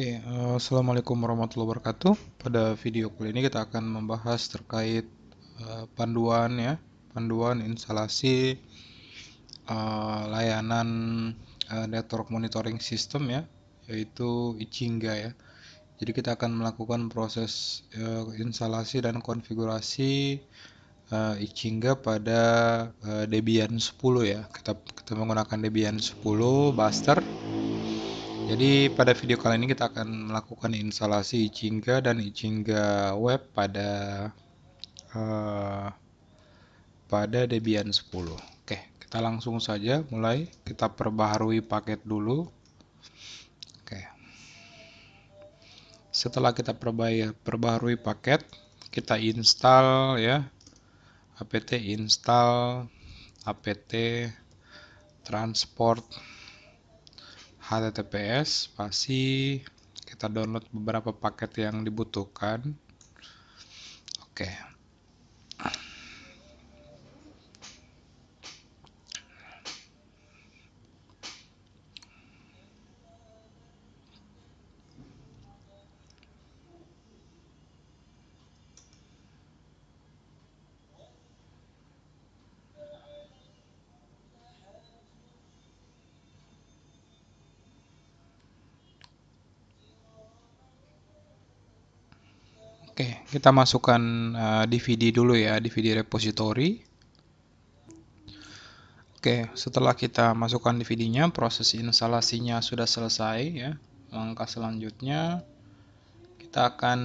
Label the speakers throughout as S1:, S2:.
S1: Oke, eh, assalamualaikum warahmatullahi wabarakatuh. Pada video kali ini kita akan membahas terkait uh, panduan ya, panduan instalasi uh, layanan uh, network monitoring system ya, yaitu Ichinga ya. Jadi kita akan melakukan proses uh, instalasi dan konfigurasi uh, Ichinga pada uh, Debian 10 ya. Kita kita menggunakan Debian 10 Buster. Jadi pada video kali ini kita akan melakukan instalasi Ichinga dan Ichinga Web pada uh, pada Debian 10. Oke, kita langsung saja mulai. Kita perbaharui paket dulu. Oke. Setelah kita perbaharui paket, kita install ya apt install apt transport HTTPS pasti kita download beberapa paket yang dibutuhkan oke okay. Oke, kita masukkan DVD eh, dulu ya, DVD repository. Oke, setelah kita masukkan DVD-nya, proses instalasinya sudah selesai ya. Langkah selanjutnya kita akan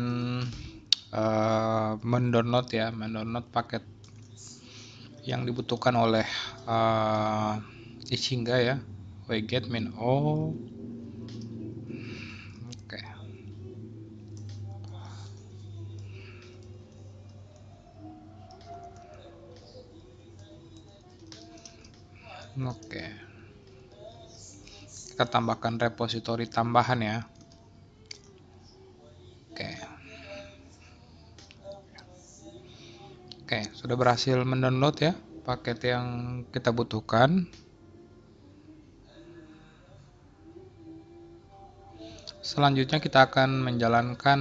S1: uh, mendownload ya, mendownload paket yang dibutuhkan oleh uh, eh, Ichinga ya, wget o Oke. Kita tambahkan repository tambahan ya. Oke. Oke, sudah berhasil mendownload ya paket yang kita butuhkan. Selanjutnya kita akan menjalankan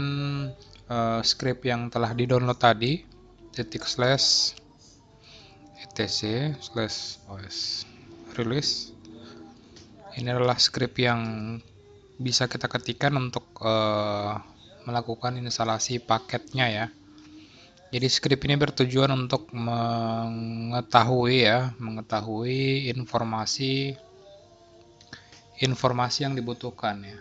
S1: uh, script yang telah didownload tadi titik slash etc slash os rilis ini adalah script yang bisa kita ketikkan untuk uh, melakukan instalasi paketnya ya jadi script ini bertujuan untuk mengetahui ya mengetahui informasi informasi yang dibutuhkan ya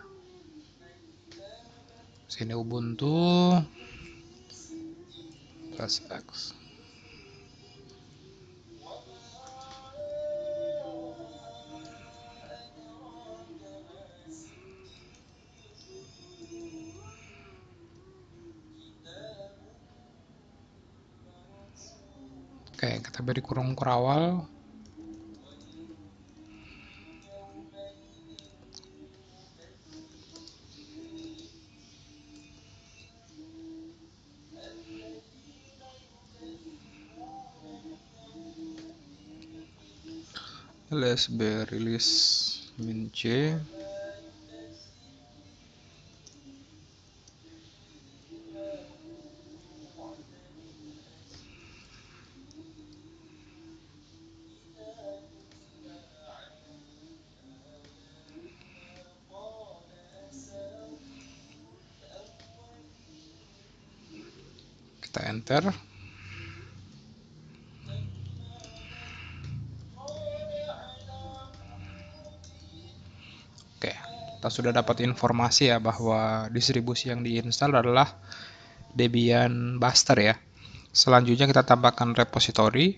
S1: sini Ubuntu plus X kita beri kurung kurawal lsb release min c meter oke kita sudah dapat informasi ya bahwa distribusi yang diinstal adalah Debian Buster ya selanjutnya kita tambahkan repository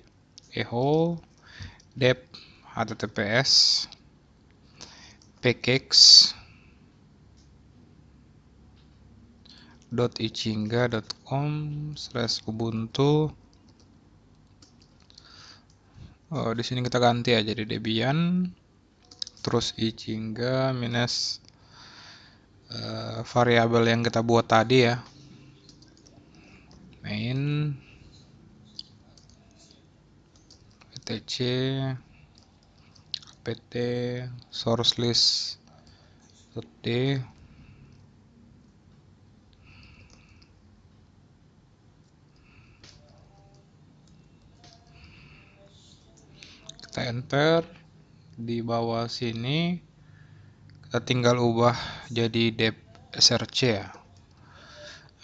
S1: echo dep https pkx .ichinga.com slash ubuntu oh, di sini kita ganti aja jadi debian terus ichinga minus uh, variabel yang kita buat tadi ya main etc apt source list d kita enter di bawah sini kita tinggal ubah jadi dep src ya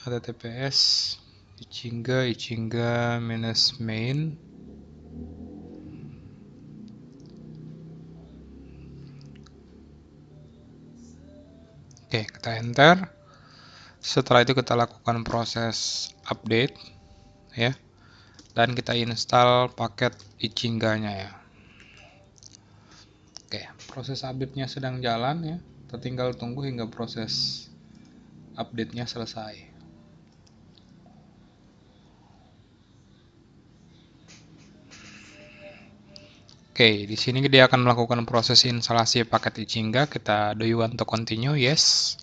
S1: https icinga icinga minus main oke kita enter setelah itu kita lakukan proses update ya dan kita install paket icinganya ya proses update-nya sedang jalan ya tertinggal tunggu hingga proses update-nya selesai Oke, di sini dia akan melakukan proses instalasi paket Ichinga. Kita do you want to continue? Yes.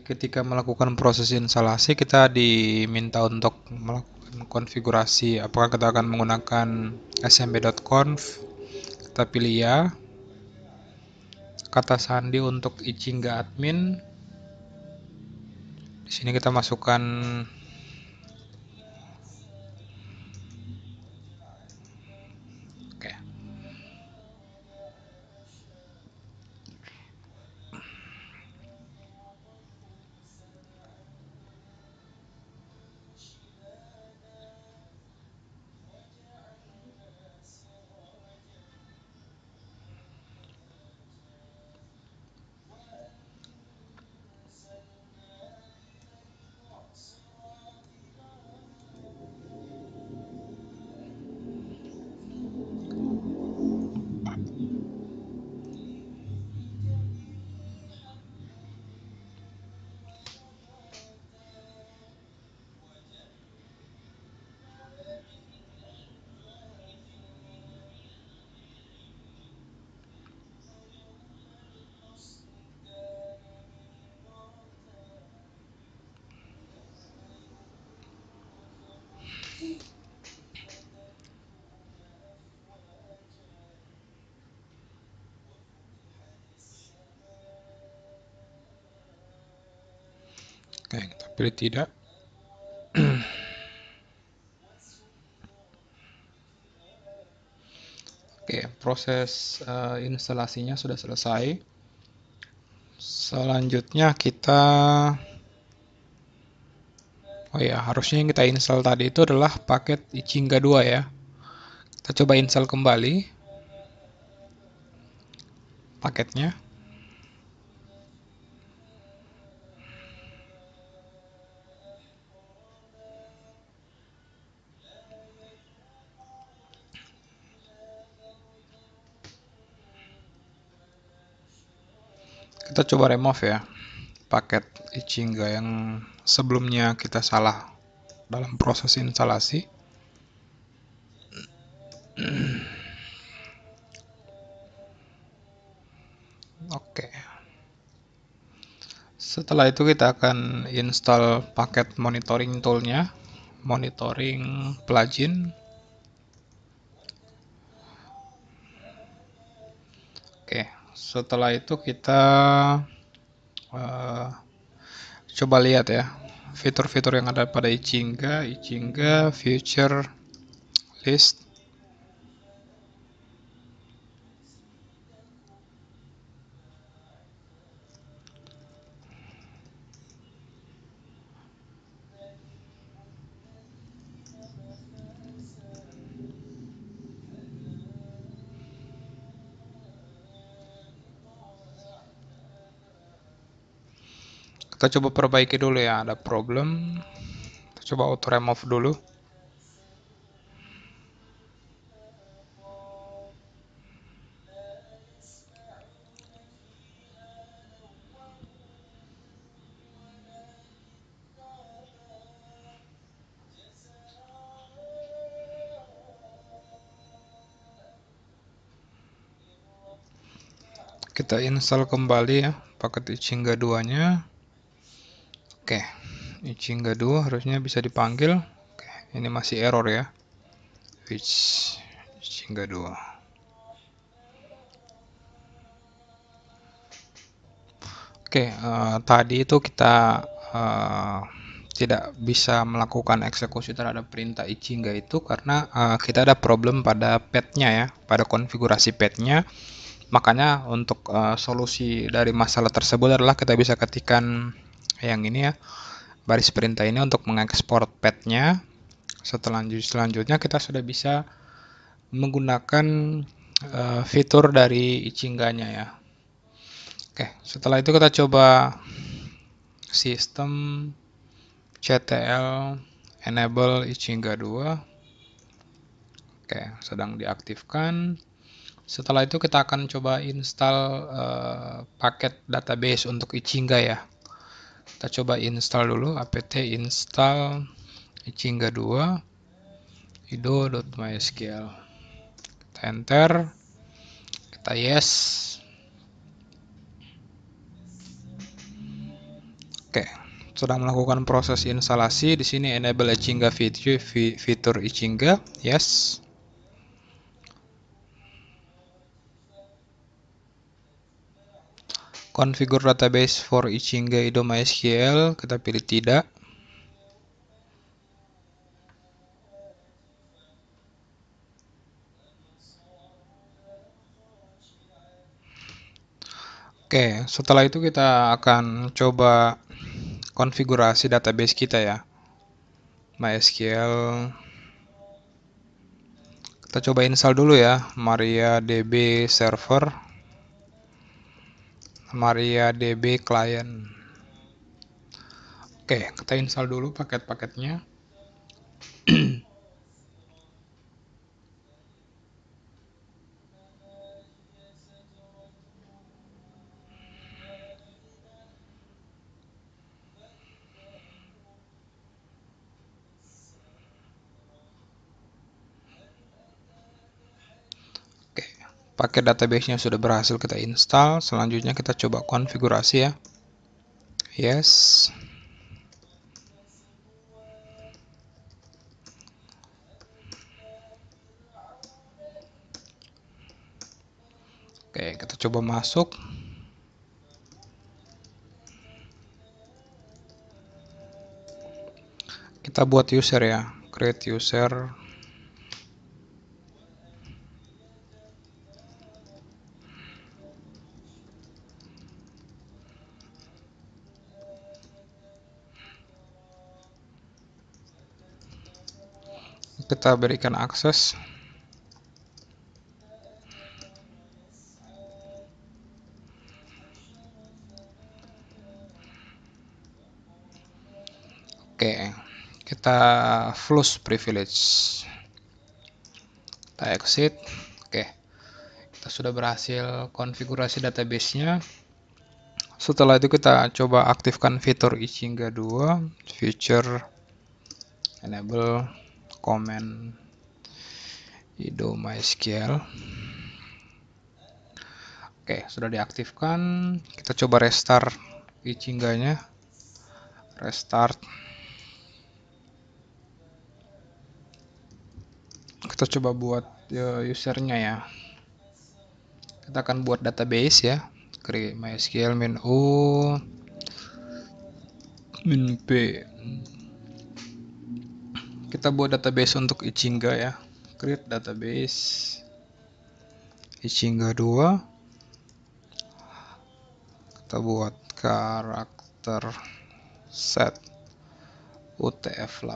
S1: ketika melakukan proses instalasi kita diminta untuk melakukan konfigurasi apakah kita akan menggunakan smb.conf kita pilih ya kata sandi untuk ichingga admin di sini kita masukkan Oke, kita pilih tidak. Oke, proses uh, instalasinya sudah selesai. Selanjutnya kita Oh ya, harusnya yang kita install tadi itu adalah paket Ichinga 2 ya. Kita coba install kembali paketnya. Kita coba remove ya paket Ichinga yang sebelumnya kita salah dalam proses instalasi. Oke. Setelah itu kita akan install paket monitoring toolnya, monitoring plugin. Oke, setelah itu kita uh, coba lihat ya fitur-fitur yang ada pada Ichinga, Ichinga, Future, List, kita coba perbaiki dulu ya ada problem kita coba auto remove dulu kita install kembali ya paket icing keduanya Oke, Iching dua harusnya bisa dipanggil. Oke, ini masih error ya. Which Iching dua. Oke, uh, tadi itu kita uh, tidak bisa melakukan eksekusi terhadap perintah Ichingga itu karena uh, kita ada problem pada petnya ya, pada konfigurasi petnya. Makanya untuk uh, solusi dari masalah tersebut adalah kita bisa ketikan yang ini ya baris perintah ini untuk mengekspor padnya. setelah selanjutnya kita sudah bisa menggunakan uh, fitur dari icingganya ya oke setelah itu kita coba sistem CTL enable icingga 2 Oke, sedang diaktifkan. Setelah itu kita akan coba install uh, paket database untuk icingga ya kita coba install dulu apt install icinga 2 ido.mysql kita enter kita yes oke sedang melakukan proses instalasi di sini enable icinga feature fitur Ichinga yes Configure database for Ichinga Idoma MySQL kita pilih tidak. Oke, setelah itu kita akan coba konfigurasi database kita ya. MySQL kita coba install dulu ya MariaDB server MariaDB client. Oke, kita install dulu paket-paketnya. paket database-nya sudah berhasil kita install. Selanjutnya kita coba konfigurasi ya. Yes. Oke, kita coba masuk. Kita buat user ya, create user. kita berikan akses Oke, kita flush privilege. Kita exit. Oke. Kita sudah berhasil konfigurasi databasenya. Setelah itu kita coba aktifkan fitur Ichinga 2, feature enable command Ido MySQL. Oke, sudah diaktifkan. Kita coba restart Ichinganya. Restart. Kita coba buat eh, usernya ya. Kita akan buat database ya. Create MySQL min u min p kita buat database untuk Ichinga ya create database Ichinga 2 kita buat karakter set UTF-8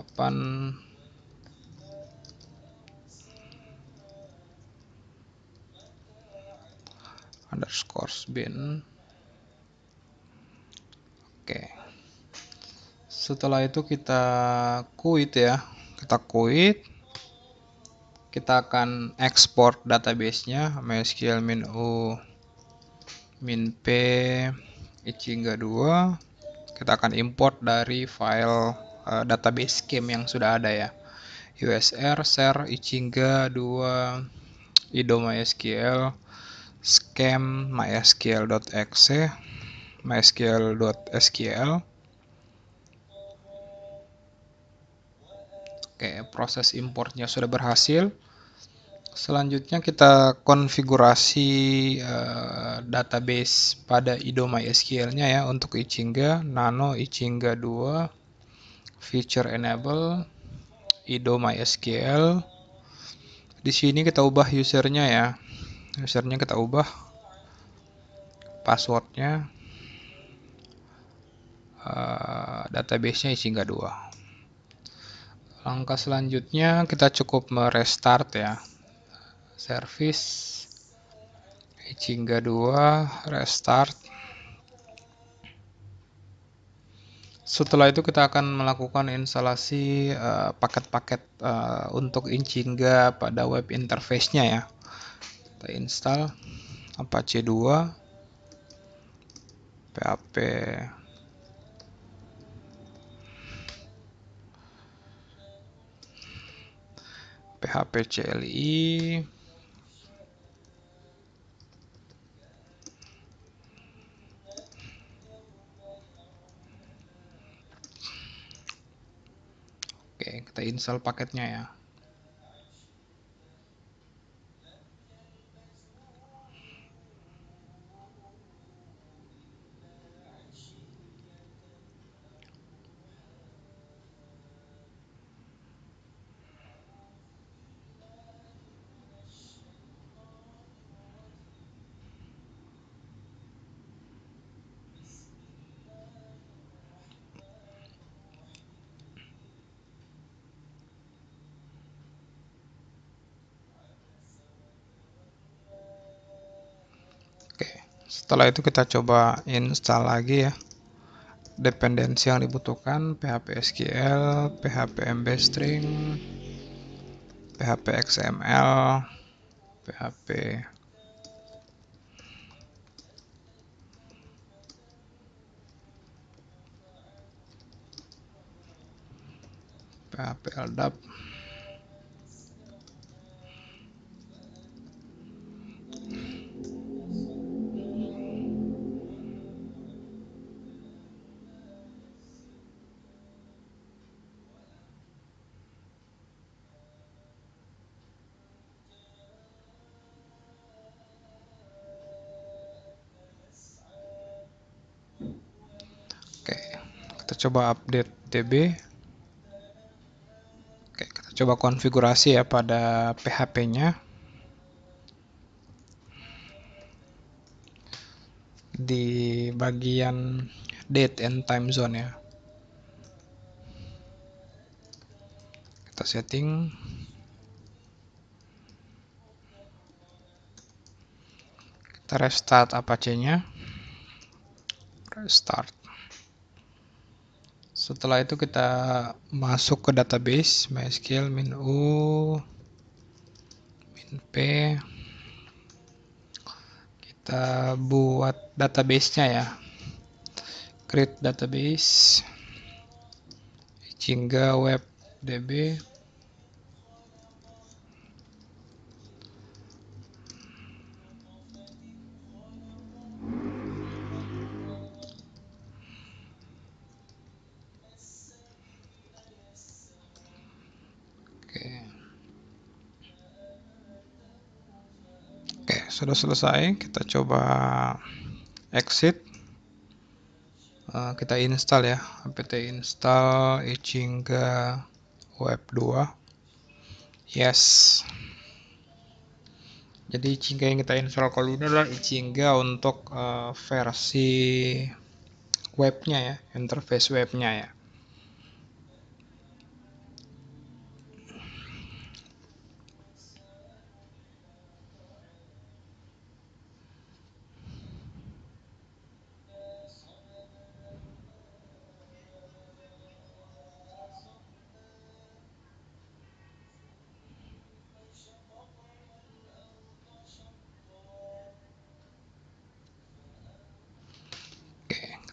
S1: underscore bin oke setelah itu kita quit ya kita quit kita akan ekspor databasenya MySQL min u min p ichingga 2 kita akan import dari file uh, database scheme yang sudah ada ya usr share ichingga 2 ido mysql scam mysql.exe mysql.sql Oke, proses importnya sudah berhasil. Selanjutnya kita konfigurasi uh, database pada IDO MySQL-nya ya untuk Ichinga, nano Ichinga 2, feature enable, IDO MySQL. Di sini kita ubah usernya ya. Usernya kita ubah passwordnya uh, databasenya Ichinga 2 Langkah selanjutnya kita cukup merestart ya. Service hingga 2 restart. Setelah itu kita akan melakukan instalasi eh, paket-paket uh, uh, untuk Ichiga pada web interface-nya ya. Kita install Apache 2 PHP PHP CLI Oke, kita install paketnya ya. setelah itu kita coba install lagi ya dependensi yang dibutuhkan PHP SQL, PHP mbstring, PHP XML, PHP PHP LDAP coba update db Oke, kita coba konfigurasi ya pada php nya di bagian date and time zone ya kita setting kita restart Apache nya restart setelah itu kita masuk ke database mysql min u min p kita buat databasenya ya create database jingga web db sudah selesai kita coba exit uh, kita install ya apt install ichinga web 2 yes jadi Ichinga yang kita install kalau ini adalah Ichinga untuk uh, versi webnya ya interface webnya ya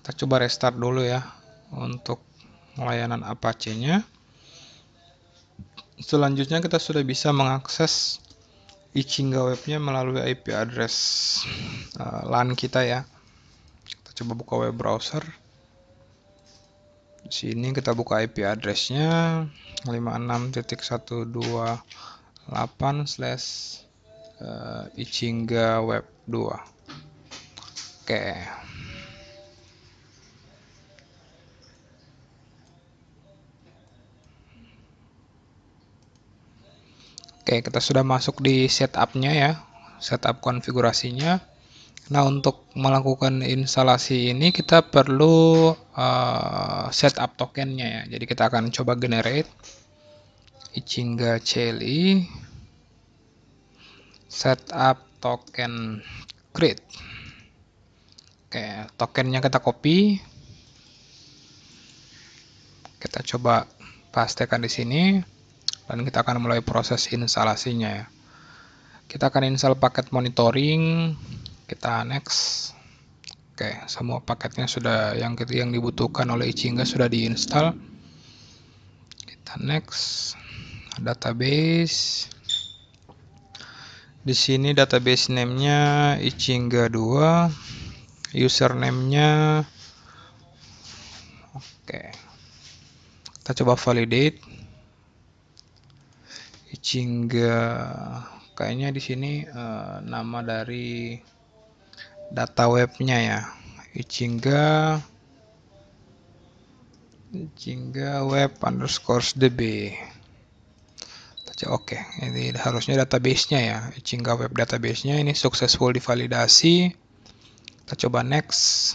S1: kita coba restart dulu ya untuk layanan Apache nya selanjutnya kita sudah bisa mengakses Ichinga webnya melalui IP address uh, LAN kita ya kita coba buka web browser di sini kita buka IP addressnya 56.128 slash eh, ichinga web 2 oke okay. Oke, kita sudah masuk di setupnya ya, setup konfigurasinya. Nah, untuk melakukan instalasi ini kita perlu uh, setup tokennya ya. Jadi kita akan coba generate Ichinga CLI setup token create. Oke, tokennya kita copy. Kita coba pastekan di sini dan kita akan mulai proses instalasinya ya kita akan install paket monitoring kita next oke semua paketnya sudah yang yang dibutuhkan oleh Ichinga sudah diinstal kita next database di sini database name-nya Ichinga 2 username-nya oke kita coba validate Jingga kayaknya di sini uh, nama dari data webnya ya Ichinga Ichinga web underscore db oke okay. ini harusnya database-nya ya Ichinga web database-nya ini successful divalidasi kita coba next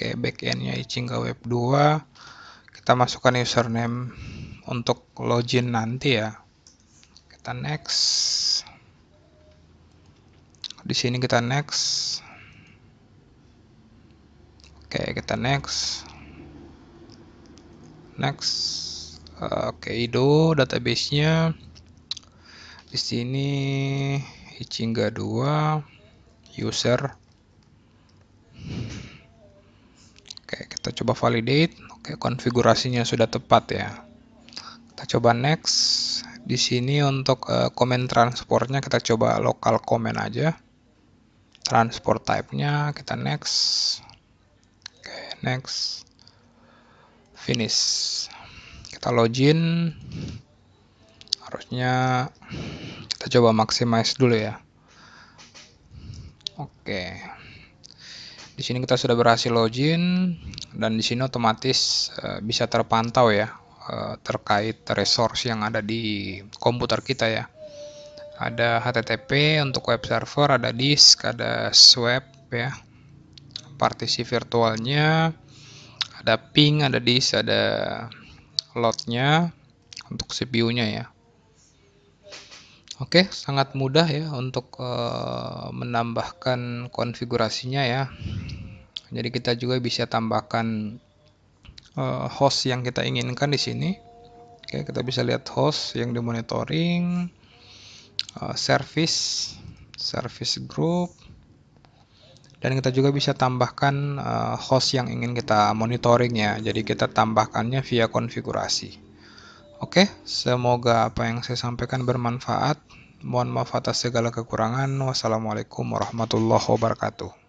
S1: oke okay, backend-nya Ichinga web 2 kita masukkan username untuk login nanti ya kita next di sini kita next oke kita next next oke database nya di sini icinga 2 user oke kita coba validate oke konfigurasinya sudah tepat ya kita coba next di sini untuk uh, komen transportnya kita coba lokal komen aja. Transport type-nya kita next. Oke, okay, next. Finish. Kita login. Harusnya kita coba maximize dulu ya. Oke. Okay. Di sini kita sudah berhasil login dan di sini otomatis uh, bisa terpantau ya Eh, terkait resource yang ada di komputer kita ya. Ada HTTP untuk web server, ada disk, ada swap ya. Partisi virtualnya, ada ping, ada disk, ada lotnya untuk CPU-nya ya. Oke, sangat mudah ya untuk uh, menambahkan konfigurasinya ya. Jadi kita juga bisa tambahkan uh, host yang kita inginkan di sini. Oke, kita bisa lihat host yang dimonitoring, uh, eh, service, service group, dan kita juga bisa tambahkan uh, host yang ingin kita monitoring ya. Jadi kita tambahkannya via konfigurasi. Oke, semoga apa yang saya sampaikan bermanfaat. Mohon maaf atas segala kekurangan. Wassalamualaikum warahmatullahi wabarakatuh.